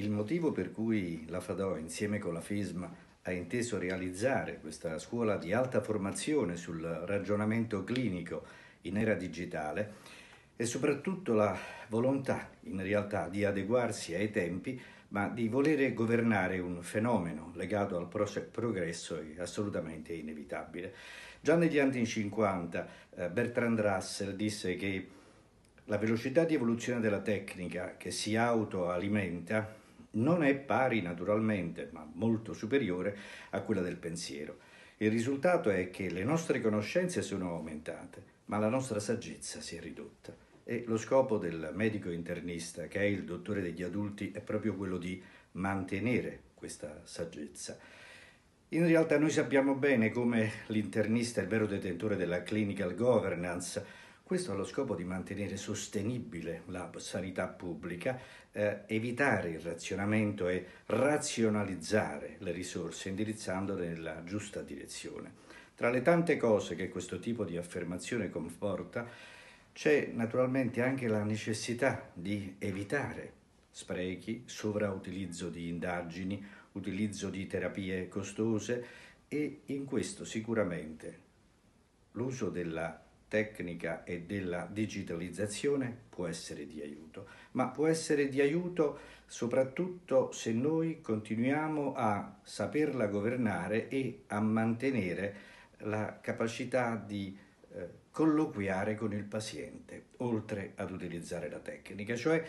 Il motivo per cui la FADO insieme con la FISM, ha inteso realizzare questa scuola di alta formazione sul ragionamento clinico in era digitale è soprattutto la volontà, in realtà, di adeguarsi ai tempi, ma di volere governare un fenomeno legato al progresso è assolutamente inevitabile. Già negli anni 50 eh, Bertrand Russell disse che la velocità di evoluzione della tecnica che si autoalimenta non è pari naturalmente, ma molto superiore a quella del pensiero. Il risultato è che le nostre conoscenze sono aumentate, ma la nostra saggezza si è ridotta. E lo scopo del medico internista, che è il dottore degli adulti, è proprio quello di mantenere questa saggezza. In realtà noi sappiamo bene come l'internista è il vero detentore della clinical governance, questo ha lo scopo di mantenere sostenibile la sanità pubblica, eh, evitare il razionamento e razionalizzare le risorse indirizzandole nella giusta direzione. Tra le tante cose che questo tipo di affermazione comporta c'è naturalmente anche la necessità di evitare sprechi, sovrautilizzo di indagini, utilizzo di terapie costose e in questo sicuramente l'uso della tecnica e della digitalizzazione può essere di aiuto, ma può essere di aiuto soprattutto se noi continuiamo a saperla governare e a mantenere la capacità di eh, colloquiare con il paziente, oltre ad utilizzare la tecnica, cioè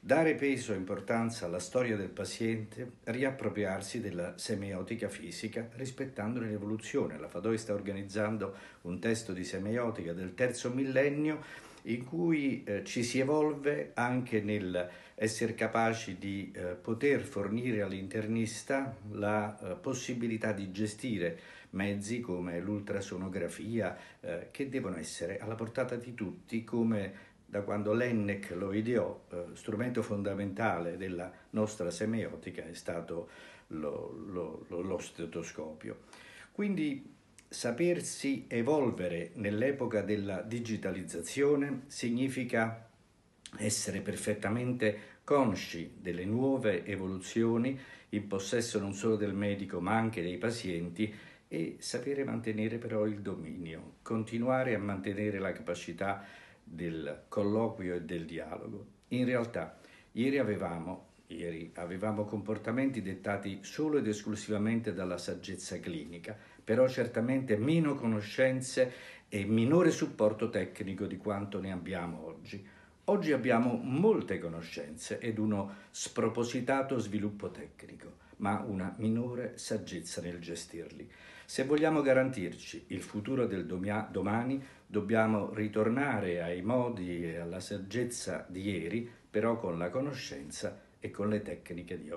Dare peso e importanza alla storia del paziente, riappropriarsi della semiotica fisica rispettandone l'evoluzione. La Fadoi sta organizzando un testo di semiotica del terzo millennio in cui eh, ci si evolve anche nel essere capaci di eh, poter fornire all'internista la eh, possibilità di gestire mezzi come l'ultrasonografia eh, che devono essere alla portata di tutti come da quando l'ENNEC lo ideò, eh, strumento fondamentale della nostra semiotica è stato lo, lo, lo, lo stetoscopio. Quindi sapersi evolvere nell'epoca della digitalizzazione significa essere perfettamente consci delle nuove evoluzioni in possesso non solo del medico ma anche dei pazienti e sapere mantenere però il dominio, continuare a mantenere la capacità di del colloquio e del dialogo. In realtà, ieri avevamo, ieri avevamo comportamenti dettati solo ed esclusivamente dalla saggezza clinica, però certamente meno conoscenze e minore supporto tecnico di quanto ne abbiamo oggi. Oggi abbiamo molte conoscenze ed uno spropositato sviluppo tecnico ma una minore saggezza nel gestirli. Se vogliamo garantirci il futuro del domani, dobbiamo ritornare ai modi e alla saggezza di ieri, però con la conoscenza e con le tecniche di oggi.